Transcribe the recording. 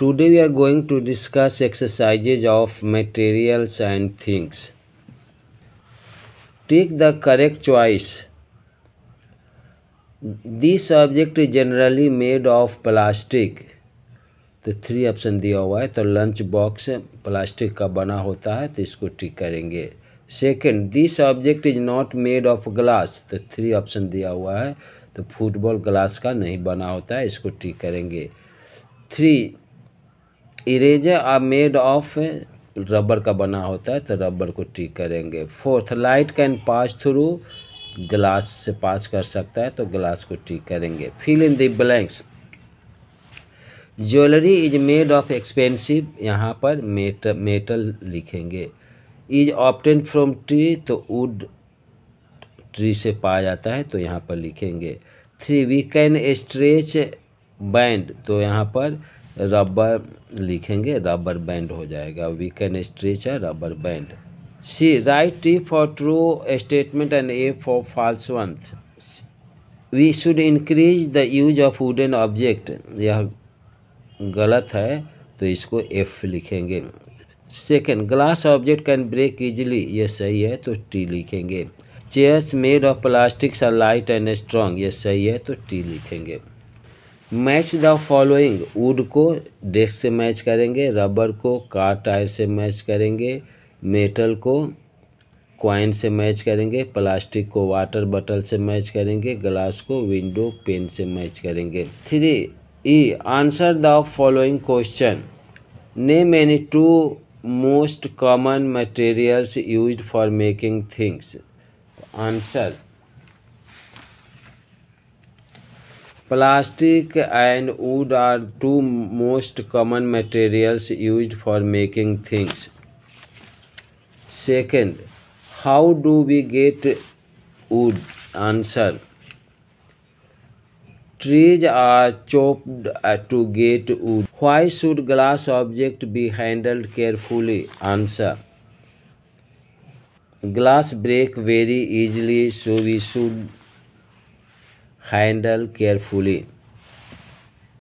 Today we are going to discuss exercises of materials and things. Take the correct choice. This object is generally made of plastic. तो three option दिया हुआ है तो lunch box plastic का बना होता है तो इसको ठीक करेंगे second this object is not made of glass तो थ्री ऑप्शन दिया हुआ है तो फुटबॉल ग्लास का नहीं बना होता है इसको ठीक करेंगे three eraser made of rubber का बना होता है तो रबर को ठीक करेंगे fourth light can pass through glass से पास कर सकता है तो ग्लास को ठीक करेंगे fill in the blanks jewellery is made of expensive यहाँ पर मेटल मेटल लिखेंगे इज ऑप्टेन फ्रॉम ट्री तो वुड ट्री से पाया जाता है तो यहाँ पर लिखेंगे three we can stretch band तो यहाँ पर रबर लिखेंगे रबर बैंड हो जाएगा वी कैन स्ट्रेच है rubber band C write T for true statement and F for false one we should increase the use of wooden object यह गलत है तो इसको एफ लिखेंगे second glass object can break easily ये सही है तो टी लिखेंगे chairs made of plastics are light and strong ये सही है तो टी लिखेंगे मैच द फॉलोइंग वुड को डेस्क से मैच करेंगे रबर को कार टायर से मैच करेंगे मेटल को क्वाइन से मैच करेंगे प्लास्टिक को वाटर बॉटल से मैच करेंगे ग्लास को विंडो पेन से मैच करेंगे three E answer the following question name any two most common materials use for making things answer Plastic and wood are two most common materials used for making things. Second, how do we get wood? Answer. Trees are chopped to get wood. Why should glass object be handled carefully? Answer. Glass break very easily so we should handle carefully